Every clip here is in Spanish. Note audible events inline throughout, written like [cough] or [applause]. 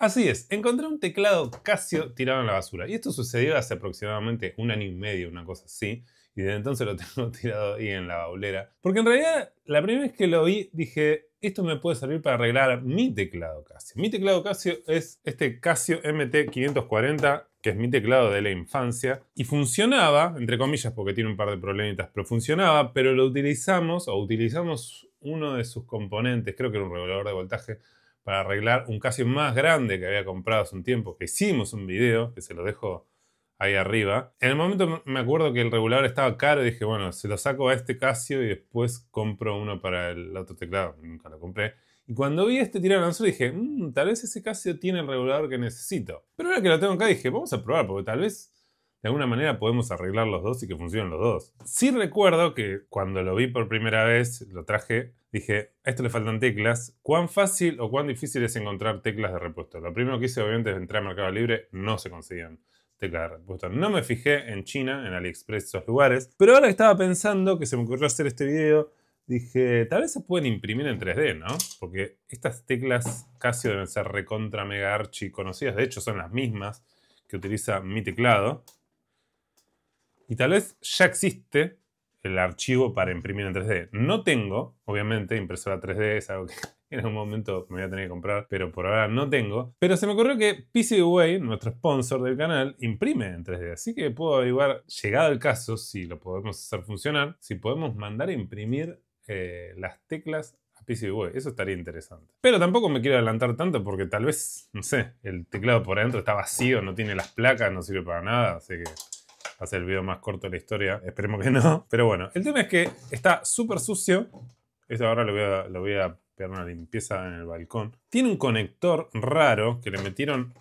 Así es, encontré un teclado Casio tirado en la basura. Y esto sucedió hace aproximadamente un año y medio, una cosa así. Y desde entonces lo [laughs] tengo tirado ahí en la baulera. Porque en realidad, la primera vez que lo vi, dije, esto me puede servir para arreglar mi teclado Casio. Mi teclado Casio es este Casio MT540, que es mi teclado de la infancia. Y funcionaba, entre comillas, porque tiene un par de problemitas, pero funcionaba. Pero lo utilizamos, o utilizamos uno de sus componentes, creo que era un regulador de voltaje, para arreglar un Casio más grande que había comprado hace un tiempo, que hicimos un video, que se lo dejo ahí arriba. En el momento me acuerdo que el regulador estaba caro y dije, bueno, se lo saco a este Casio y después compro uno para el otro teclado. Nunca lo compré. Y cuando vi este tiranazo dije, mm, tal vez ese Casio tiene el regulador que necesito. Pero ahora que lo tengo acá dije, vamos a probar, porque tal vez de alguna manera podemos arreglar los dos y que funcionen los dos. Sí recuerdo que cuando lo vi por primera vez, lo traje dije, a esto le faltan teclas. ¿Cuán fácil o cuán difícil es encontrar teclas de repuesto? Lo primero que hice, obviamente, es entrar a Mercado Libre, no se conseguían teclas de repuesto. No me fijé en China, en AliExpress, esos lugares. Pero ahora que estaba pensando que se me ocurrió hacer este video, dije, tal vez se pueden imprimir en 3D, ¿no? Porque estas teclas casi deben ser recontra mega archi conocidas. De hecho, son las mismas que utiliza mi teclado. Y tal vez ya existe el archivo para imprimir en 3D. No tengo, obviamente, impresora 3D es algo que [laughs] en algún momento me voy a tener que comprar, pero por ahora no tengo. Pero se me ocurrió que PCBWay, nuestro sponsor del canal, imprime en 3D. Así que puedo averiguar, llegado el caso, si lo podemos hacer funcionar, si podemos mandar a imprimir eh, las teclas a eso estaría interesante. Pero tampoco me quiero adelantar tanto porque tal vez, no sé, el teclado por adentro está vacío, no tiene las placas, no sirve para nada, así que Va a el video más corto de la historia. Esperemos que no. [laughs] Pero bueno, el tema es que está súper sucio. Esto ahora lo voy a, lo voy a pegar una limpieza en el balcón. Tiene un conector raro que le metieron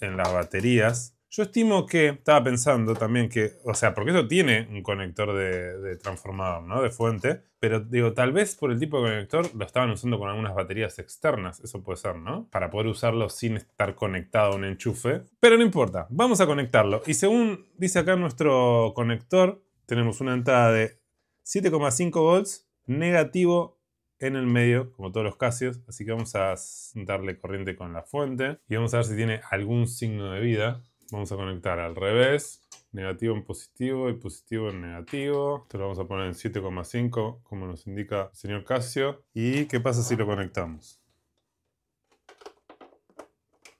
en las baterías. Yo estimo que, estaba pensando también que, o sea, porque eso tiene un conector de, transformador, ¿no? De fuente, pero digo, tal vez por el tipo de conector lo estaban usando con algunas baterías externas, eso puede ser, ¿no? Para poder usarlo sin estar conectado a un enchufe. Pero no importa, vamos a conectarlo. Y según dice acá nuestro conector, tenemos una entrada de 7,5 volts negativo en el medio, como todos los Casios. Así que vamos a darle corriente con la fuente y vamos a ver si tiene algún signo de vida. Vamos a conectar al revés, negativo en positivo y positivo en negativo. Esto lo vamos a poner en 7,5 como nos indica el señor Casio. ¿Y qué pasa si lo conectamos?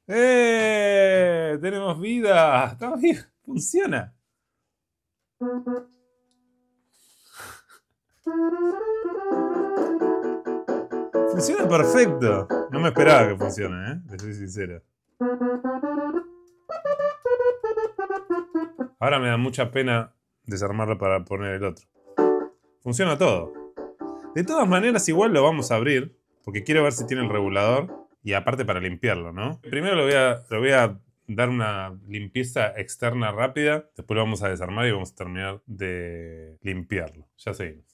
¡Eh! ¡Tenemos vida! ¡Estamos bien! ¡Funciona! Funciona perfecto. No me esperaba que funcione, ¿eh? Estoy soy sincero. Ahora me da mucha pena desarmarlo para poner el otro. Funciona todo. De todas maneras, igual lo vamos a abrir, porque quiero ver si tiene el regulador y aparte para limpiarlo, ¿no? Primero lo voy a, dar una limpieza externa rápida, después lo vamos a desarmar y vamos a terminar de limpiarlo. Ya seguimos.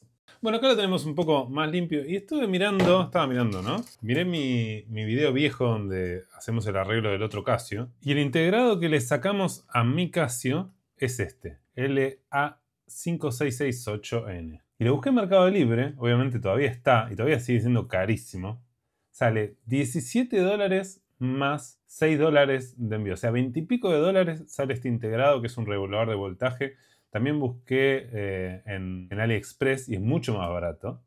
Bueno, acá lo tenemos un poco más limpio. Y estuve mirando, estaba mirando, ¿no? Miré mi, video viejo donde hacemos el arreglo del otro Casio. Y el integrado que le sacamos a mi Casio es este, LA5668N. Y lo busqué en Mercado Libre, obviamente todavía está y todavía sigue siendo carísimo. Sale 17 dólares más 6 dólares de envío. O sea, 20 y pico de dólares sale este integrado que es un regulador de voltaje. También busqué eh, en, AliExpress y es mucho más barato.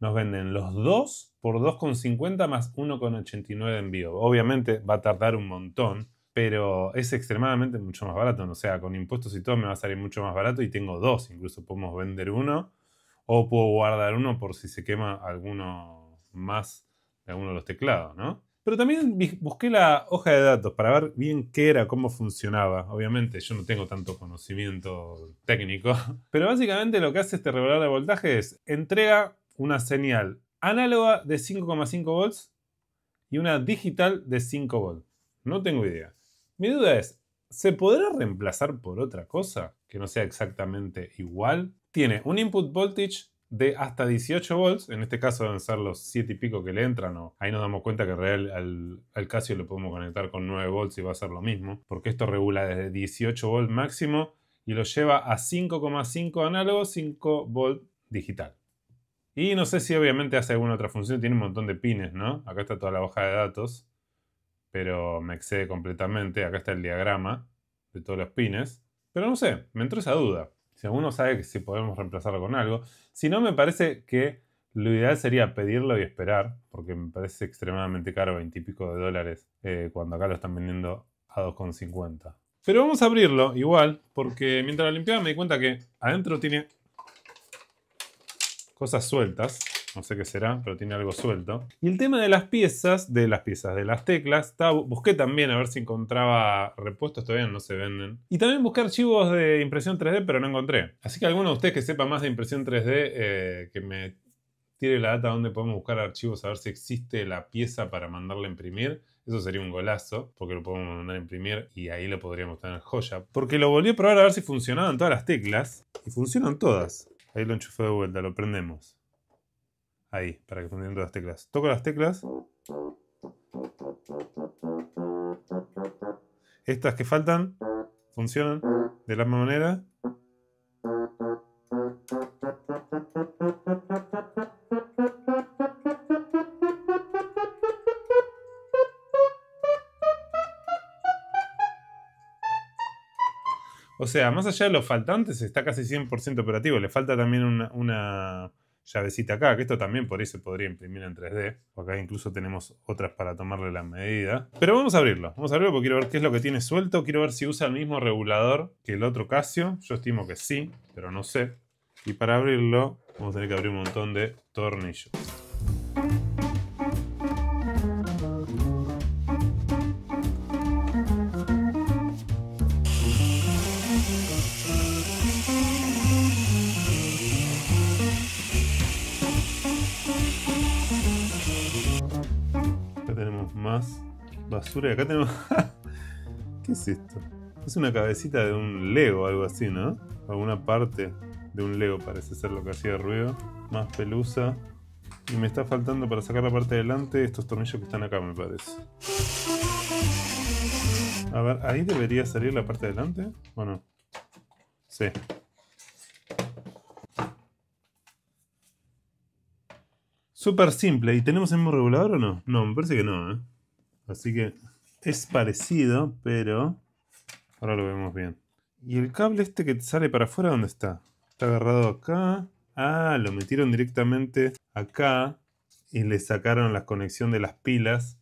Nos venden los dos por 2,50 más 1,89 de envío. Obviamente va a tardar un montón pero es extremadamente mucho más barato. O sea, con impuestos y todo me va a salir mucho más barato y tengo dos, incluso podemos vender uno o puedo guardar uno por si se quema alguno más de alguno de los teclados, ¿no? Pero también busqué la hoja de datos para ver bien qué era, cómo funcionaba. Obviamente yo no tengo tanto conocimiento técnico, [laughs] pero básicamente lo que hace este regulador de voltaje es entrega una señal análoga de 5,5 volts y una digital de 5 volts. No tengo idea. Mi duda es, ¿se podrá reemplazar por otra cosa que no sea exactamente igual? Tiene un input voltage de hasta 18 volts, en este caso deben ser los 7 y pico que le entran, ahí nos damos cuenta que real, al, al Casio lo podemos conectar con 9 volts y va a ser lo mismo, porque esto regula desde 18 volts máximo y lo lleva a 5,5 análogo, 5 volt digital. Y no sé si obviamente hace alguna otra función, tiene un montón de pines, ¿no? Acá está toda la hoja de datos pero me excede completamente. Acá está el diagrama de todos los pines. Pero no sé, me entró esa duda. Si alguno sabe que si podemos reemplazarlo con algo. Si no, me parece que lo ideal sería pedirlo y esperar, porque me parece extremadamente caro, 20 y pico de dólares, eh, cuando acá lo están vendiendo a 2,50. Pero vamos a abrirlo igual, porque mientras lo limpiaba me di cuenta que adentro tiene cosas sueltas. No sé qué será, pero tiene algo suelto. Y el tema de las piezas, de las piezas, de las teclas, estaba busqué también a ver si encontraba repuestos, todavía no se venden. Y también busqué archivos de impresión 3D, pero no encontré. Así que alguno de ustedes que sepa más de impresión 3D, eh, que me tire la data donde podemos buscar archivos a ver si existe la pieza para mandarla a imprimir. Eso sería un golazo, porque lo podemos mandar a imprimir y ahí lo podríamos tener joya. Porque lo volví a probar a ver si funcionaban todas las teclas. Y funcionan todas. Ahí lo enchufé de vuelta, lo prendemos. Ahí, para que funcionen todas las teclas. Toco las teclas. Estas que faltan funcionan de la misma manera. O sea, más allá de los faltantes, está casi 100% operativo. Le falta también una llavecita acá, que esto también por ahí se podría imprimir en 3D, acá incluso tenemos otras para tomarle la medida. Pero vamos a abrirlo, vamos a abrirlo porque quiero ver qué es lo que tiene suelto, quiero ver si usa el mismo regulador que el otro Casio, yo estimo que sí, pero no sé. Y para abrirlo vamos a tener que abrir un montón de tornillos. basura. Acá tenemos. [laughs] ¿Qué es esto? Es una cabecita de un Lego, algo así, ¿no? Alguna parte de un Lego parece ser lo que hacía ruido. Más pelusa. Y me está faltando para sacar la parte de delante estos tornillos que están acá, me parece. A ver, ahí debería salir la parte de delante, ¿o no? Sí. Súper simple. ¿Y tenemos el mismo regulador o no? No, me parece que no, ¿eh? Así que es parecido, pero ahora lo vemos bien. ¿Y el cable este que sale para afuera dónde está? Está agarrado acá. Ah, lo metieron directamente acá y le sacaron la conexión de las pilas.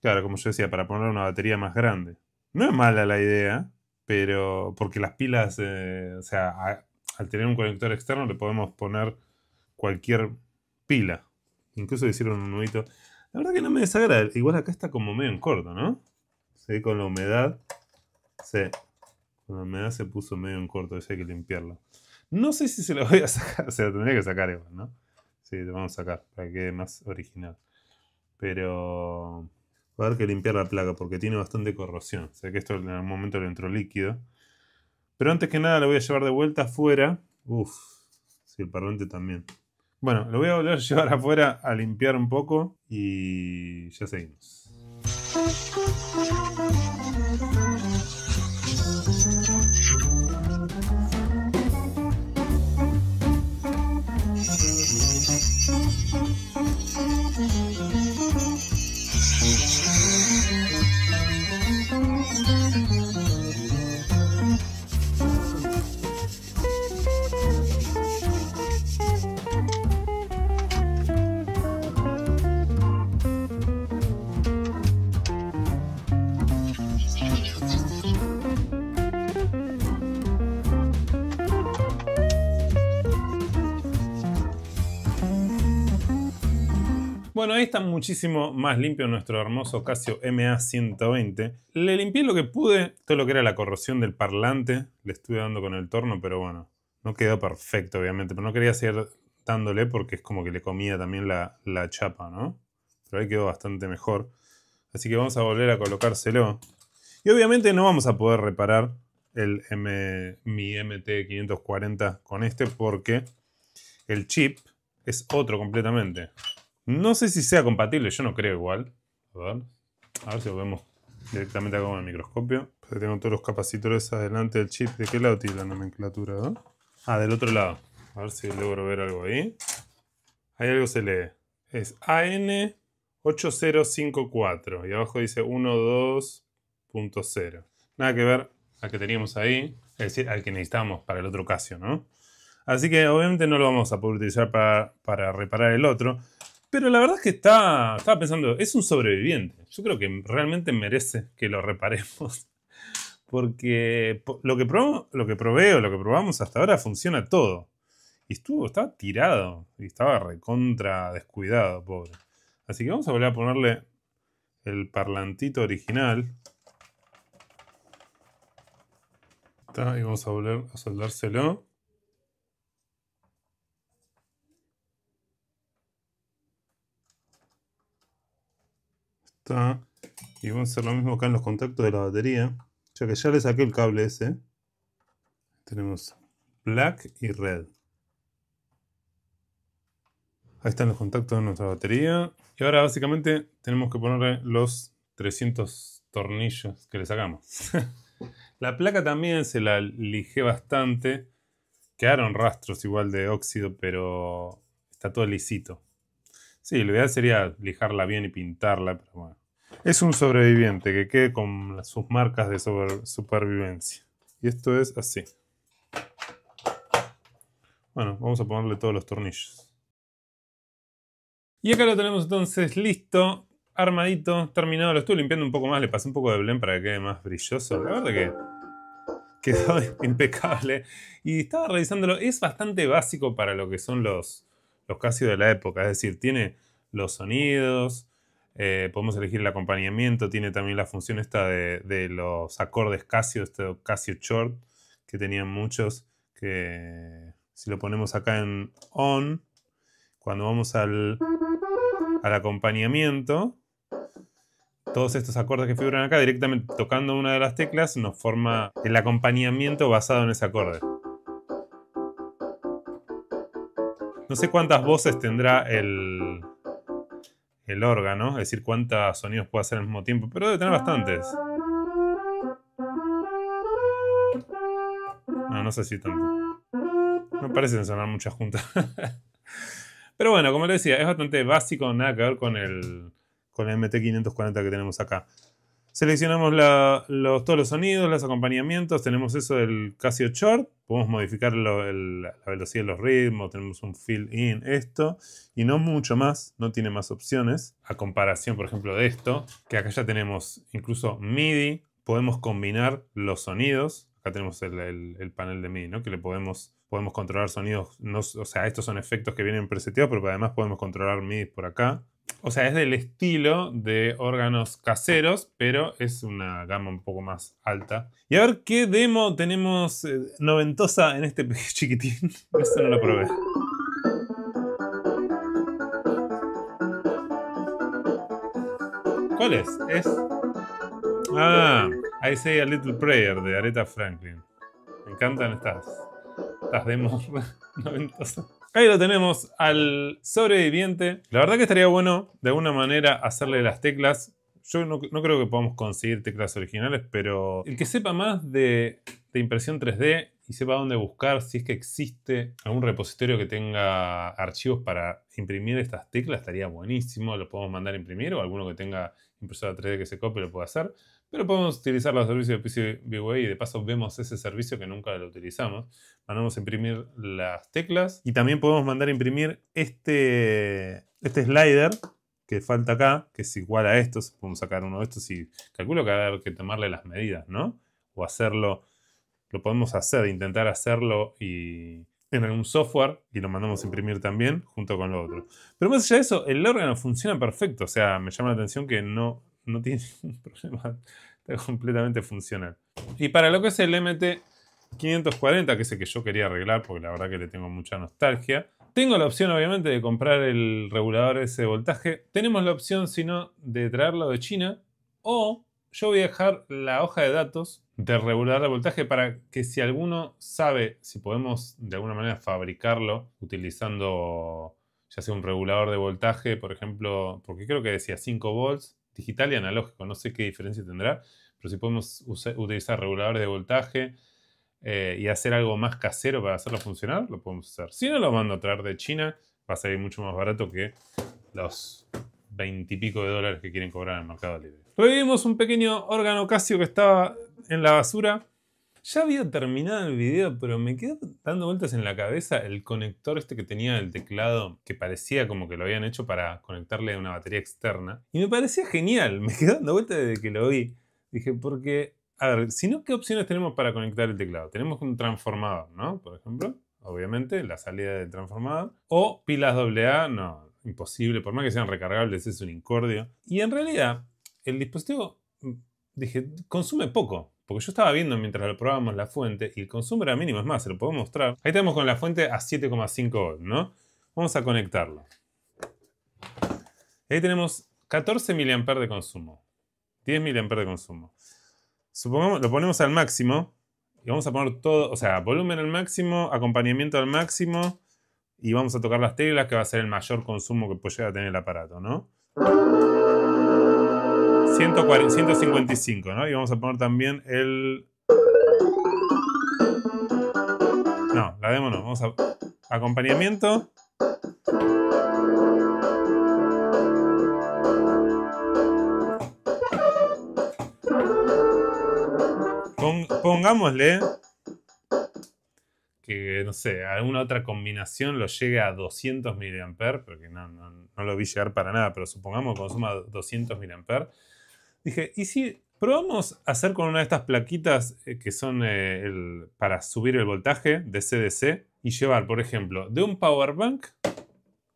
Claro, como yo decía, para poner una batería más grande. No es mala la idea, pero porque las pilas, eh, o sea, al tener un conector externo le podemos poner cualquier pila. Incluso hicieron un nudito. La verdad que no me desagrada. Igual acá está como medio en corto, ¿no? Sí, con la humedad. Sí. Con la humedad se puso medio en corto, eso hay que limpiarlo. No sé si se lo voy a [laughs] sacar. O sea, tendría que sacar igual, ¿no? Sí, lo vamos a sacar para que quede más original. Pero... Va a haber que limpiar la placa porque tiene bastante corrosión. O sea que esto en algún momento lo entró líquido. Pero antes que nada lo voy a llevar de vuelta afuera. Uf, sí, el parlante también. Bueno, lo voy a volver a [laughs] llevar afuera a limpiar un poco y ya seguimos. Bueno, ahí está muchísimo más limpio nuestro hermoso Casio MA120. Le limpié lo que pude, todo lo que era la corrosión del parlante. Le estuve dando con el torno, pero bueno, no quedó perfecto, obviamente. Pero no quería seguir dándole porque es como que le comía también la, chapa, ¿no? Pero ahí quedó bastante mejor. Así que vamos a volver a colocárselo. Y obviamente no vamos a poder reparar el M, mi MT540 con este porque el chip es otro completamente. No sé si sea compatible, yo no creo igual. A ver, a ver si lo vemos directamente acá con el microscopio. tengo todos los capacitores adelante del chip. ¿De qué lado tiene la nomenclatura? Ah, del otro lado. A ver si logro ver algo ahí. Ahí algo se lee. Es AN8054. Y abajo dice 12.0. Nada que ver al que teníamos ahí. Es decir, al que necesitábamos para el otro Casio, ¿no? Así que obviamente no lo vamos a poder utilizar para, para reparar el otro. Pero la verdad es que está, estaba pensando, es un sobreviviente. Yo creo que realmente merece que lo reparemos. [laughs] Porque lo que, probó, lo que probé o lo que probamos hasta ahora funciona todo. Y estuvo, estaba tirado. Y estaba recontra descuidado, pobre. Así que vamos a volver a ponerle el parlantito original. y vamos a volver a soldárselo. Y vamos a hacer lo mismo acá en los contactos de la batería. Ya que ya le saqué el cable ese. Tenemos black y red. Ahí están los contactos de nuestra batería. Y ahora básicamente tenemos que ponerle los 300 tornillos que le sacamos. [laughs] la placa también se la lijé bastante. Quedaron rastros igual de óxido, pero está todo lisito. Sí, la idea sería lijarla bien y pintarla, pero bueno. Es un sobreviviente que quede con sus marcas de supervivencia. Y esto es así. Bueno, vamos a ponerle todos los tornillos. Y acá lo tenemos entonces listo, armadito, terminado. Lo estuve limpiando un poco más, le pasé un poco de blend para que quede más brilloso. La verdad que quedó [laughs] impecable. Y estaba revisándolo. Es bastante básico para lo que son los, los Casio de la época. Es decir, tiene los sonidos, eh, podemos elegir el acompañamiento, tiene también la función esta de, los acordes Casio, este Casio Short, que tenían muchos, que si lo ponemos acá en on, cuando vamos al, al acompañamiento, todos estos acordes que figuran acá, directamente tocando una de las teclas, nos forma el acompañamiento basado en ese acorde. No sé cuántas voces tendrá el, el órgano, es decir, cuántos sonidos puede hacer al mismo tiempo, pero debe tener bastantes. No, no sé si tanto. No parecen sonar muchas juntas. [laughs] pero bueno, como les decía, es bastante básico, nada que ver con el, con el MT540 que tenemos acá. Seleccionamos los, todos los sonidos, los acompañamientos. Tenemos eso del Casio Short. Podemos modificar la velocidad de los ritmos. Tenemos un fill in, esto. Y no mucho más. No tiene más opciones. A comparación, por ejemplo, de esto. Que acá ya tenemos incluso MIDI. Podemos combinar los sonidos. Acá tenemos el, panel de MIDI, ¿no? Que le podemos podemos controlar sonidos, o sea, estos son efectos que vienen preseteados, pero además podemos controlar MIDI por acá o sea, es del estilo de órganos caseros, pero es una gama un poco más alta. Y a ver qué demo tenemos eh, noventosa en este [laughs] chiquitín. Esto no lo probé. ¿Cuál es? Es. Ah, I Say a Little Prayer de Aretha Franklin. Me encantan estas, estas demos [laughs] noventosas. Ahí lo tenemos al sobreviviente. La verdad que estaría bueno de alguna manera hacerle las teclas. Yo no, no creo que podamos conseguir teclas originales, pero el que sepa más de, de impresión 3D y sepa dónde buscar, si es que existe algún repositorio que tenga archivos para imprimir estas teclas, estaría buenísimo. Lo podemos mandar a imprimir o alguno que tenga impresora 3D que se copie lo puede hacer. Pero podemos utilizar los servicios de PCBWay y de paso vemos ese servicio que nunca lo utilizamos. Mandamos a imprimir las teclas y también podemos mandar a imprimir este, este slider que falta acá, que es igual a estos. Podemos sacar uno de estos y calculo que habrá que tomarle las medidas, ¿no? O hacerlo, lo podemos hacer, intentar hacerlo y en algún software y lo mandamos a imprimir también junto con lo otro. Pero más allá de eso, el órgano funciona perfecto. O sea, me llama la atención que no, no tiene [laughs] ningún problema, está completamente funcional. Y para lo que es el MT540, que es el que yo quería arreglar porque la verdad que le tengo mucha nostalgia, tengo la opción obviamente de comprar el regulador ese de voltaje, tenemos la opción si no de traerlo de China o yo voy a dejar la hoja de datos De regulador de voltaje para que si alguno sabe si podemos de alguna manera fabricarlo utilizando ya sea un regulador de voltaje, por ejemplo, porque creo que decía 5 volts digital y analógico. No sé qué diferencia tendrá, pero si podemos utilizar reguladores de voltaje eh, y hacer algo más casero para hacerlo funcionar, lo podemos usar. Si no, lo mando a traer de China, va a salir mucho más barato que los veintipico de dólares que quieren cobrar en el mercado libre. Revivimos un pequeño órgano Casio que estaba en la basura. Ya había terminado el video, pero me quedó dando vueltas en la cabeza el conector este que tenía el teclado, que parecía como que lo habían hecho para conectarle a una batería externa. Y me parecía genial, [laughs] me quedó dando vueltas desde que lo vi. Dije, porque, a ver, si no, ¿qué opciones tenemos para conectar el teclado? Tenemos un transformador, ¿no? Por ejemplo, obviamente, la salida del transformador. O pilas AA, no, imposible, por más que sean recargables, es un incordio. Y en realidad, el dispositivo, mm, dije, consume poco. Porque yo estaba viendo mientras lo probábamos la fuente y el consumo era mínimo, es más, se lo puedo mostrar. Ahí tenemos con la fuente a 7,5 volt, ¿no? Vamos a conectarlo. Ahí tenemos 14 mA de consumo. 10 mA de consumo. Supongamos, lo ponemos al máximo y vamos a poner todo, o sea, volumen al máximo, acompañamiento al máximo y vamos a tocar las teclas que va a ser el mayor consumo que puede a tener el aparato, ¿no? 155, ¿no? Y vamos a poner también el... No, la demo no. Vamos a acompañamiento. pongámosle que, no sé, alguna otra combinación lo llegue a 200 mAh, porque no, no, no, lo vi llegar para nada, pero supongamos que consuma 200 mA dije, ¿y si probamos hacer con una de estas plaquitas eh, que son eh, para subir el voltaje de CDC y llevar, por ejemplo, de un power bank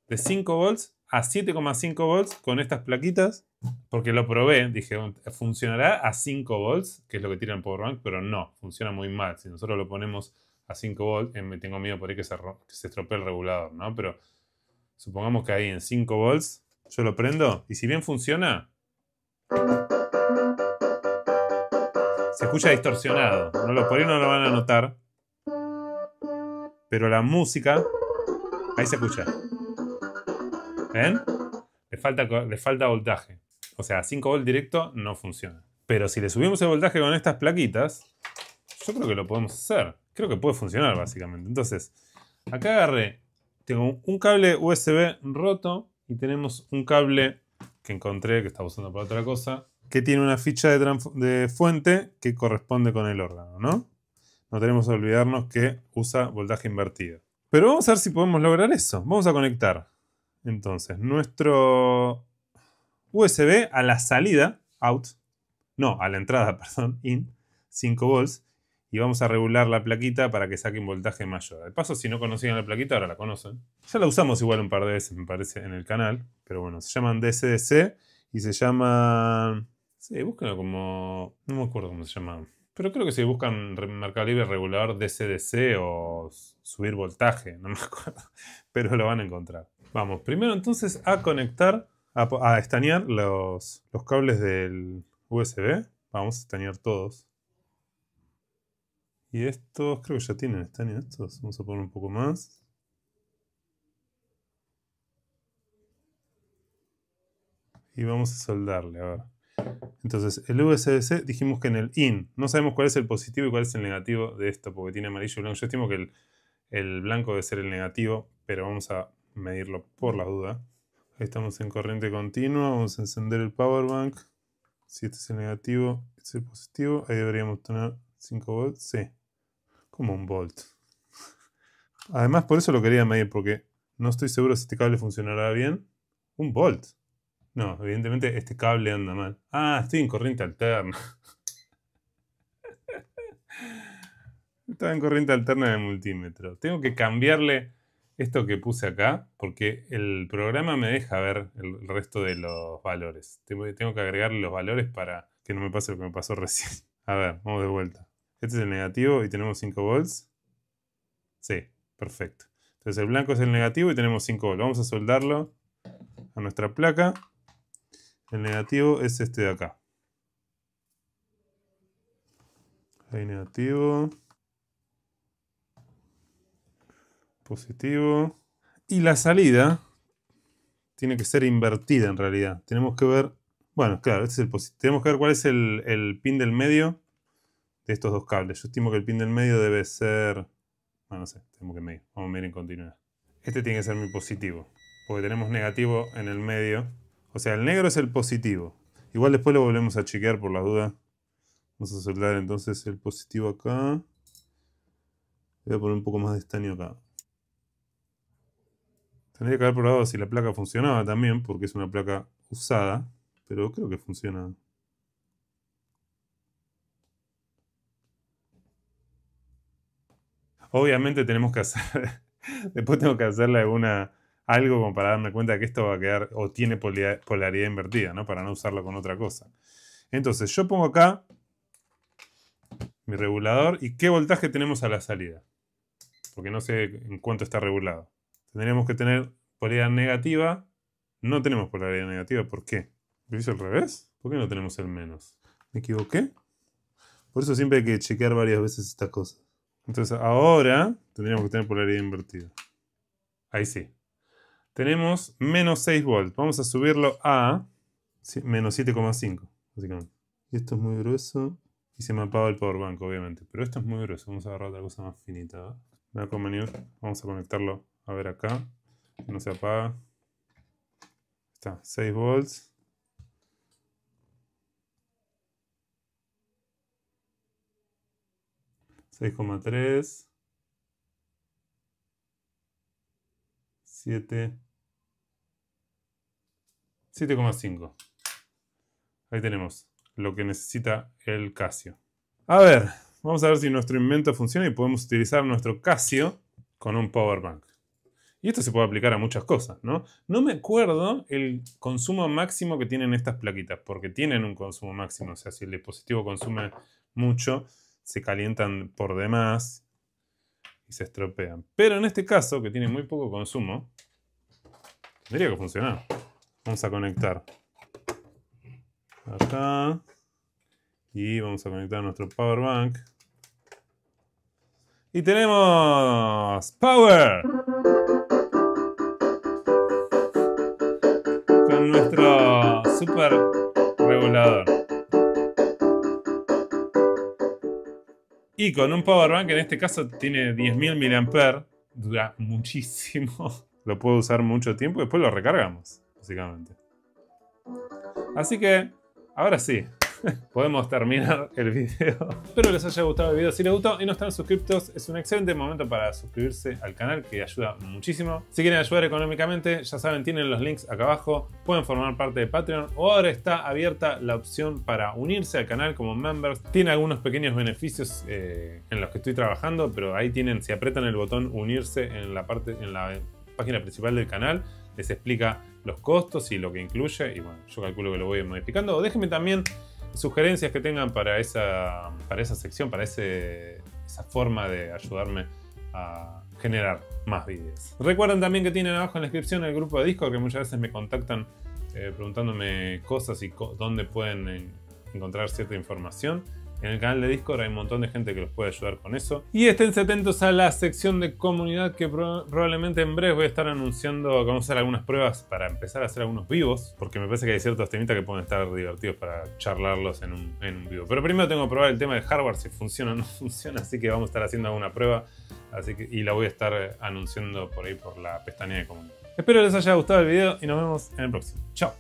de 5 volts a 7,5 volts con estas plaquitas? Porque lo probé, dije, funcionará a 5 volts, que es lo que tira el power bank, pero no, funciona muy mal. Si nosotros lo ponemos a 5 volts, eh, me tengo miedo por ahí que se, se estropee el regulador, ¿no? Pero supongamos que ahí en 5 volts yo lo prendo y si bien funciona... Se escucha distorsionado. No lo, por ahí no lo van a notar. Pero la música. Ahí se escucha. ¿Ven? Le falta, le falta voltaje. O sea, 5 volts directo no funciona. Pero si le subimos el voltaje con estas plaquitas, yo creo que lo podemos hacer. Creo que puede funcionar, básicamente. Entonces, acá agarré. Tengo un cable USB roto y tenemos un cable que encontré, que estaba usando para otra cosa, que tiene una ficha de, fuente que corresponde con el órgano, ¿no? No tenemos que olvidarnos que usa voltaje invertido. Pero vamos a ver si podemos lograr eso. Vamos a conectar entonces nuestro USB a la salida, out, no, a la entrada, [laughs] perdón, in, 5 volts, y vamos a regular la plaquita para que saque un voltaje mayor. De paso, si no conocían la plaquita, ahora la conocen. Ya la usamos igual un par de veces, me parece, en el canal, pero bueno, se llaman DCDC y se llama Sí, búsquenlo como. No me acuerdo cómo se llama. Pero creo que si buscan Mercado Libre regular DCDC o subir voltaje, no me [laughs] acuerdo. Pero lo van a encontrar. Vamos, primero entonces a conectar, a, estanear estañar los, los cables del USB. Vamos a estañar todos. Y estos, creo que ya tienen estaño estos. Vamos a poner un poco más. Y vamos a soldarle, a ver. Entonces, el USBC dijimos que en el IN, no sabemos cuál es el positivo y cuál es el negativo de esto, porque tiene amarillo y blanco. Yo estimo que el, el blanco debe ser el negativo, pero vamos a medirlo por la duda. Ahí estamos en corriente continua, vamos a encender el power bank. Si este es el negativo, este es el positivo, ahí deberíamos tener 5 volts, sí, como un volt. Además, por eso lo quería medir, porque no estoy seguro si este cable funcionará bien. Un volt. No, evidentemente este cable anda mal. Ah, estoy en corriente alterna. [laughs] Estaba en corriente alterna de multímetro. Tengo que cambiarle esto que puse acá, porque el programa me deja ver el resto de los valores. Tengo que agregarle los valores para que no me pase lo que me pasó [laughs] recién. A ver, vamos de vuelta. Este es el negativo y tenemos 5 volts. Sí, perfecto. Entonces el blanco es el negativo y tenemos 5 volts. Vamos a soldarlo a nuestra placa. El negativo es este de acá. Hay negativo. Positivo. Y la salida tiene que ser invertida en realidad. Tenemos que ver, bueno, claro, este es el positivo. tenemos que ver cuál es el, pin del medio de estos dos cables. Yo estimo que el pin del medio debe ser, no, no sé, tenemos que medir. Vamos a medir en continuidad. Este tiene que ser mi positivo, porque tenemos negativo en el medio. O sea, el negro es el positivo. Igual después lo volvemos a chequear por la duda. Vamos a soldar entonces el positivo acá. Voy a poner un poco más de estaño acá. Tendría que haber probado si la placa funcionaba también, porque es una placa usada. Pero creo que funciona. Obviamente tenemos que hacer... [laughs] después tengo que hacerle alguna algo como para darme cuenta que esto va a quedar o tiene polaridad invertida, ¿no? Para no usarlo con otra cosa. Entonces, yo pongo acá mi regulador y qué voltaje tenemos a la salida. Porque no sé en cuánto está regulado. Tendríamos que tener polaridad negativa. No tenemos polaridad negativa. ¿Por qué? ¿Lo hice al revés? ¿Por qué no tenemos el menos? ¿Me equivoqué? Por eso siempre hay que chequear varias veces estas cosas. Entonces ahora tendríamos que tener polaridad invertida. Ahí sí tenemos menos 6 volts. Vamos a subirlo a menos 7,5, básicamente. Y esto es muy grueso. Y se me apagó el power bank, obviamente. Pero esto es muy grueso. Vamos a agarrar otra cosa más finita. Me va a Vamos a conectarlo a ver acá. No se apaga. Está, 6 volts. 6,3. 7. 7,5. Ahí tenemos lo que necesita el Casio. A ver, vamos a ver si nuestro invento funciona y podemos utilizar nuestro Casio con un power bank. Y esto se puede aplicar a muchas cosas, ¿no? No me acuerdo el consumo máximo que tienen estas plaquitas, porque tienen un consumo máximo. O sea, si el dispositivo consume mucho, se calientan por demás y se estropean. Pero en este caso, que tiene muy poco consumo, tendría que funcionar. Vamos a conectar acá y vamos a conectar nuestro power bank. Y tenemos power con nuestro super regulador. Y con un power bank, en este caso tiene 10.000 mAh, dura [laughs] muchísimo, lo puedo usar mucho tiempo y después lo recargamos básicamente. Así que, ahora sí, [laughs] podemos terminar el video. Espero les haya gustado el video. Si les gustó y no están suscriptos, es un excelente momento para suscribirse al canal que ayuda muchísimo. Si quieren ayudar económicamente, ya saben, tienen los links acá abajo. Pueden formar parte de Patreon o ahora está abierta la opción para unirse al canal como members. Tiene algunos pequeños beneficios eh, en los que estoy trabajando, pero ahí tienen, si apretan el botón unirse en la parte, en la página principal del canal, les explica los costos y lo que incluye. Y bueno, yo calculo que lo voy modificando. O déjenme también sugerencias que tengan para esa, sección, para esa forma de ayudarme a generar más vídeos Recuerden también que tienen abajo en la descripción el grupo de Discord, que muchas veces me contactan eh, preguntándome cosas y dónde pueden eh, encontrar cierta información en el canal de Discord hay un montón de gente que los puede ayudar con eso. Y estén atentos a la sección de comunidad que probablemente en breve voy a estar anunciando, que vamos a hacer algunas pruebas para empezar a hacer algunos vivos, porque me parece que hay ciertos temitas que pueden estar divertidos para charlarlos en un, en vivo. Pero primero tengo que probar el tema de hardware, si funciona o no [laughs] funciona, así que vamos a estar haciendo alguna prueba así que, y la voy a estar eh, anunciando por ahí por la pestaña de comunidad. Espero les haya gustado el video y nos vemos en el próximo. Chao.